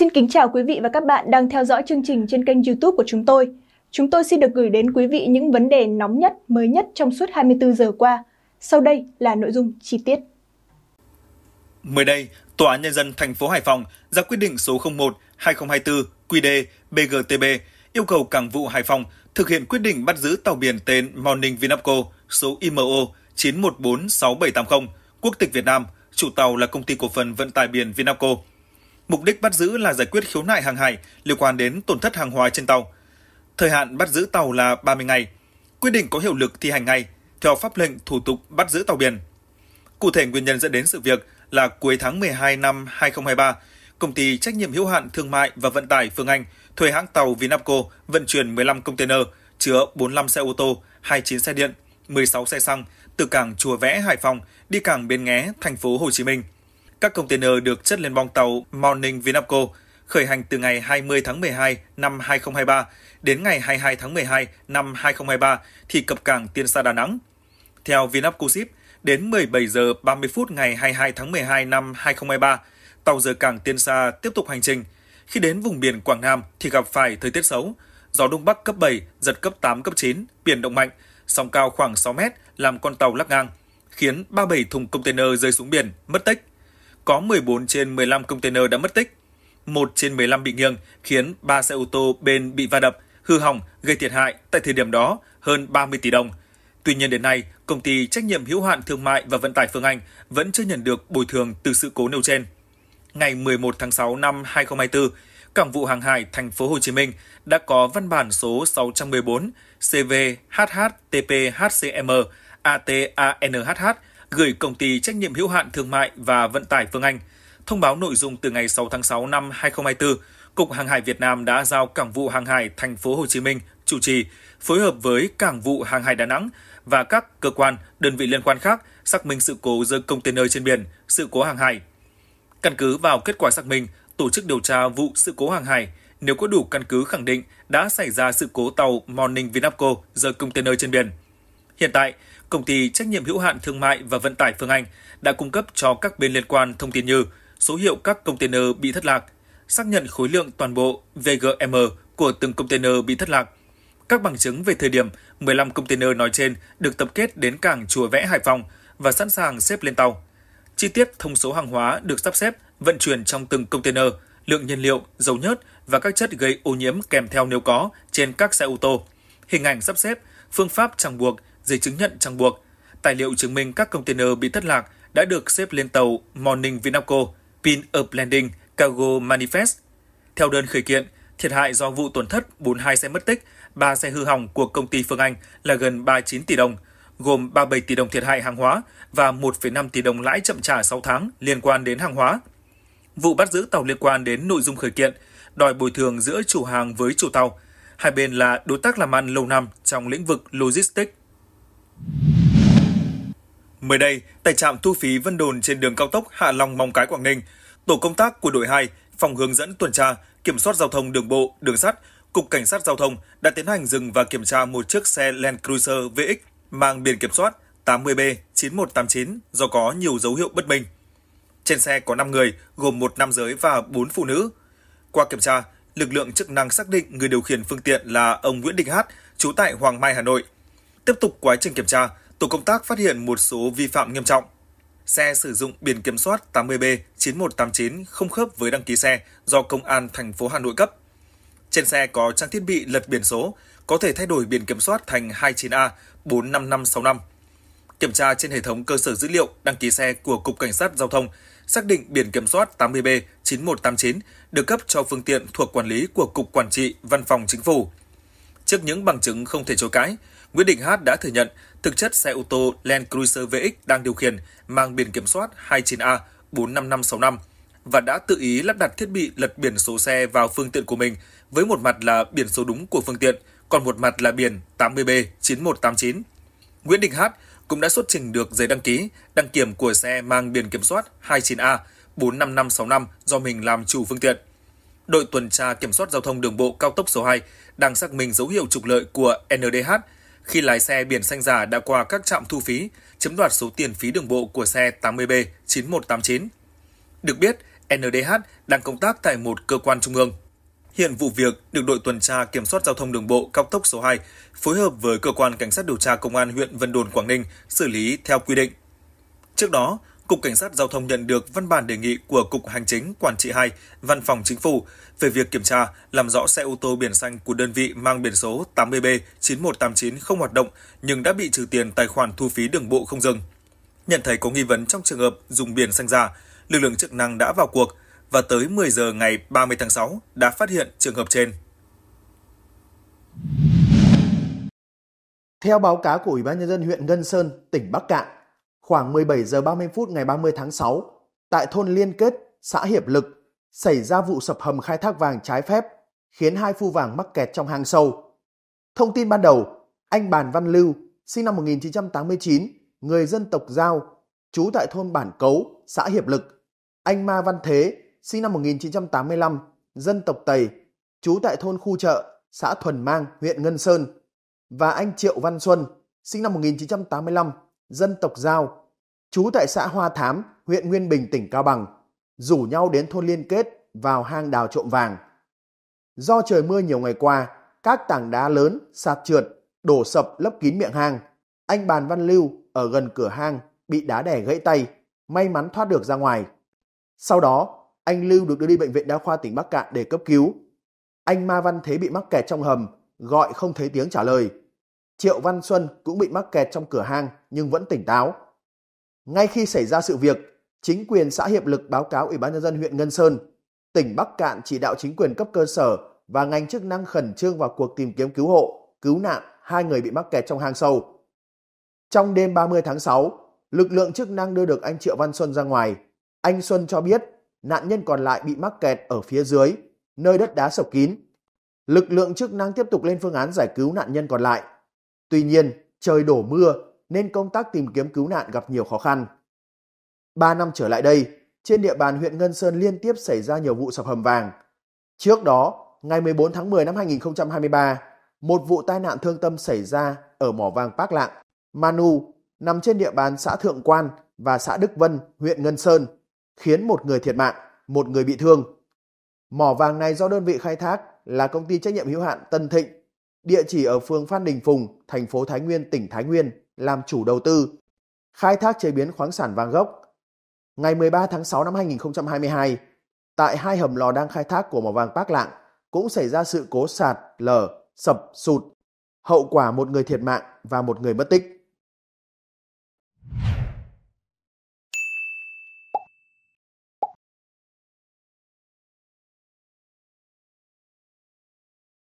Xin kính chào quý vị và các bạn đang theo dõi chương trình trên kênh YouTube của chúng tôi. Chúng tôi xin được gửi đến quý vị những vấn đề nóng nhất, mới nhất trong suốt 24 giờ qua. Sau đây là nội dung chi tiết. Mới đây, Tòa án nhân dân thành phố Hải Phòng ra quyết định số 01 2024 QD BGTB yêu cầu Cảng vụ Hải Phòng thực hiện quyết định bắt giữ tàu biển tên Morning Vinapco số IMO 914670 quốc tịch Việt Nam, chủ tàu là công ty cổ phần vận tải biển Vinapco Mục đích bắt giữ là giải quyết khiếu nại hàng hải liên quan đến tổn thất hàng hóa trên tàu. Thời hạn bắt giữ tàu là 30 ngày. Quyết định có hiệu lực thi hành ngay theo pháp lệnh thủ tục bắt giữ tàu biển. Cụ thể nguyên nhân dẫn đến sự việc là cuối tháng 12 năm 2023, công ty trách nhiệm hữu hạn thương mại và vận tải Phương Anh thuê hãng tàu Vinapco vận chuyển 15 container chứa 45 xe ô tô, 29 xe điện, 16 xe xăng từ cảng Chùa Vẽ Hải Phòng đi cảng Bến Nghé, thành phố Hồ Chí Minh. Các container được chất lên bong tàu Morning Vinapco, khởi hành từ ngày 20 tháng 12 năm 2023 đến ngày 22 tháng 12 năm 2023 thì cập cảng Tiên Sa Đà Nẵng. Theo Vinapco Ship, đến 17 giờ 30 phút ngày 22 tháng 12 năm 2023, tàu rời cảng Tiên Sa tiếp tục hành trình. Khi đến vùng biển Quảng Nam thì gặp phải thời tiết xấu, gió đông bắc cấp 7, giật cấp 8, cấp 9, biển động mạnh, sóng cao khoảng 6 mét làm con tàu lắc ngang, khiến 37 thùng container rơi xuống biển, mất tích có 14 trên 15 container đã mất tích, 1 trên 15 bị nghiêng khiến 3 xe ô tô bên bị va đập, hư hỏng gây thiệt hại tại thời điểm đó hơn 30 tỷ đồng. Tuy nhiên đến nay, công ty trách nhiệm hữu hạn thương mại và vận tải Phương Anh vẫn chưa nhận được bồi thường từ sự cố nêu trên. Ngày 11 tháng 6 năm 2024, Cảng vụ hàng hải thành phố Hồ Chí Minh đã có văn bản số 614 CVHHTPHCM ATANHH gửi công ty trách nhiệm hữu hạn thương mại và vận tải Phương Anh. Thông báo nội dung từ ngày 6 tháng 6 năm 2024, Cục Hàng hải Việt Nam đã giao Cảng vụ Hàng hải Thành phố Hồ Chí Minh chủ trì phối hợp với Cảng vụ Hàng hải Đà Nẵng và các cơ quan, đơn vị liên quan khác xác minh sự cố rơi container trên biển, sự cố hàng hải. Căn cứ vào kết quả xác minh, tổ chức điều tra vụ sự cố hàng hải nếu có đủ căn cứ khẳng định đã xảy ra sự cố tàu Morning Vinapco rơi container trên biển. Hiện tại, công ty trách nhiệm hữu hạn thương mại và vận tải Phương Anh đã cung cấp cho các bên liên quan thông tin như số hiệu các container bị thất lạc, xác nhận khối lượng toàn bộ VGM của từng container bị thất lạc. Các bằng chứng về thời điểm 15 container nói trên được tập kết đến cảng Chùa Vẽ Hải Phòng và sẵn sàng xếp lên tàu. Chi tiết thông số hàng hóa được sắp xếp vận chuyển trong từng container, lượng nhiên liệu, dầu nhớt và các chất gây ô nhiễm kèm theo nếu có trên các xe ô tô. Hình ảnh sắp xếp, phương pháp chẳng buộc – giấy chứng nhận trang buộc. Tài liệu chứng minh các container bị thất lạc đã được xếp lên tàu Morning Vinaco Pin Up Landing, Cargo Manifest. Theo đơn khởi kiện, thiệt hại do vụ tổn thất 42 xe mất tích, 3 xe hư hỏng của công ty Phương Anh là gần 39 tỷ đồng, gồm 37 tỷ đồng thiệt hại hàng hóa và 1,5 tỷ đồng lãi chậm trả 6 tháng liên quan đến hàng hóa. Vụ bắt giữ tàu liên quan đến nội dung khởi kiện, đòi bồi thường giữa chủ hàng với chủ tàu. Hai bên là đối tác làm ăn lâu năm trong lĩnh vực logistics Mới đây, tại trạm thu phí Vân Đồn trên đường cao tốc Hạ Long Móng Cái Quảng Ninh, tổ công tác của đội 2, phòng hướng dẫn tuần tra, kiểm soát giao thông đường bộ, đường sắt, cục cảnh sát giao thông đã tiến hành dừng và kiểm tra một chiếc xe Land Cruiser VX mang biển kiểm soát 80B9189 do có nhiều dấu hiệu bất minh. Trên xe có 5 người, gồm một nam giới và 4 phụ nữ. Qua kiểm tra, lực lượng chức năng xác định người điều khiển phương tiện là ông Nguyễn Đình Hát, trú tại Hoàng Mai, Hà Nội – Tiếp tục quá trình kiểm tra, tổ công tác phát hiện một số vi phạm nghiêm trọng. Xe sử dụng biển kiểm soát 80B9189 không khớp với đăng ký xe do Công an thành phố Hà Nội cấp. Trên xe có trang thiết bị lật biển số, có thể thay đổi biển kiểm soát thành 29A45565. Kiểm tra trên hệ thống cơ sở dữ liệu đăng ký xe của Cục Cảnh sát Giao thông, xác định biển kiểm soát 80B9189 được cấp cho phương tiện thuộc quản lý của Cục Quản trị Văn phòng Chính phủ. Trước những bằng chứng không thể chối cãi, Nguyễn Đình Hát đã thừa nhận thực chất xe ô tô Land Cruiser VX đang điều khiển mang biển kiểm soát 29A 45565 và đã tự ý lắp đặt thiết bị lật biển số xe vào phương tiện của mình với một mặt là biển số đúng của phương tiện, còn một mặt là biển 80B 9189. Nguyễn Đình Hát cũng đã xuất trình được giấy đăng ký, đăng kiểm của xe mang biển kiểm soát 29A 45565 do mình làm chủ phương tiện. Đội tuần tra kiểm soát giao thông đường bộ cao tốc số 2 đang xác minh dấu hiệu trục lợi của NDH khi lái xe biển xanh giả đã qua các trạm thu phí, chiếm đoạt số tiền phí đường bộ của xe 80B 9189. Được biết, NDH đang công tác tại một cơ quan trung ương. Hiện vụ việc được đội tuần tra kiểm soát giao thông đường bộ cao tốc số 2 phối hợp với cơ quan cảnh sát điều tra công an huyện Vân Đồn Quảng Ninh xử lý theo quy định. Trước đó, Cục Cảnh sát Giao thông nhận được văn bản đề nghị của Cục Hành chính Quản trị 2, Văn phòng Chính phủ về việc kiểm tra, làm rõ xe ô tô biển xanh của đơn vị mang biển số 80B9189 không hoạt động nhưng đã bị trừ tiền tài khoản thu phí đường bộ không dừng. Nhận thấy có nghi vấn trong trường hợp dùng biển xanh giả, lực lượng chức năng đã vào cuộc và tới 10 giờ ngày 30 tháng 6 đã phát hiện trường hợp trên. Theo báo cáo của Ủy ban nhân dân huyện Ngân Sơn, tỉnh Bắc Cạn, khoảng 17 giờ 30 phút ngày 30 tháng 6, tại thôn Liên Kết, xã Hiệp Lực, xảy ra vụ sập hầm khai thác vàng trái phép, khiến hai phu vàng mắc kẹt trong hang sâu. Thông tin ban đầu, anh Bàn Văn Lưu, sinh năm 1989, người dân tộc Giao, trú tại thôn Bản Cấu, xã Hiệp Lực. Anh Ma Văn Thế, sinh năm 1985, dân tộc Tây, trú tại thôn Khu Chợ, xã Thuần Mang, huyện Ngân Sơn. Và anh Triệu Văn Xuân, sinh năm 1985, dân tộc Giao, trú tại xã Hoa Thám, huyện Nguyên Bình, tỉnh Cao Bằng, rủ nhau đến thôn liên kết vào hang đào trộm vàng. Do trời mưa nhiều ngày qua, các tảng đá lớn sạt trượt, đổ sập lấp kín miệng hang. Anh Bàn Văn Lưu ở gần cửa hang bị đá đẻ gãy tay, may mắn thoát được ra ngoài. Sau đó, anh Lưu được đưa đi bệnh viện đa khoa tỉnh Bắc Cạn để cấp cứu. Anh Ma Văn Thế bị mắc kẹt trong hầm, gọi không thấy tiếng trả lời. Triệu Văn Xuân cũng bị mắc kẹt trong cửa hang nhưng vẫn tỉnh táo. Ngay khi xảy ra sự việc, chính quyền xã Hiệp Lực báo cáo Ủy ban nhân dân huyện Ngân Sơn, tỉnh Bắc Cạn chỉ đạo chính quyền cấp cơ sở và ngành chức năng khẩn trương vào cuộc tìm kiếm cứu hộ, cứu nạn hai người bị mắc kẹt trong hang sâu. Trong đêm 30 tháng 6, lực lượng chức năng đưa được anh Triệu Văn Xuân ra ngoài. Anh Xuân cho biết nạn nhân còn lại bị mắc kẹt ở phía dưới, nơi đất đá sập kín. Lực lượng chức năng tiếp tục lên phương án giải cứu nạn nhân còn lại. Tuy nhiên, trời đổ mưa nên công tác tìm kiếm cứu nạn gặp nhiều khó khăn. 3 năm trở lại đây, trên địa bàn huyện Ngân Sơn liên tiếp xảy ra nhiều vụ sập hầm vàng. Trước đó, ngày 14 tháng 10 năm 2023, một vụ tai nạn thương tâm xảy ra ở mỏ vàng Bác Lạng, Manu, nằm trên địa bàn xã Thượng Quan và xã Đức Vân, huyện Ngân Sơn, khiến một người thiệt mạng, một người bị thương. Mỏ vàng này do đơn vị khai thác là công ty trách nhiệm hữu hạn Tân Thịnh địa chỉ ở phường Phan Đình Phùng, thành phố Thái Nguyên, tỉnh Thái Nguyên, làm chủ đầu tư, khai thác chế biến khoáng sản vàng gốc. Ngày 13 tháng 6 năm 2022, tại hai hầm lò đang khai thác của mỏ vàng Bác Lạng cũng xảy ra sự cố sạt, lở, sập, sụt. Hậu quả một người thiệt mạng và một người mất tích.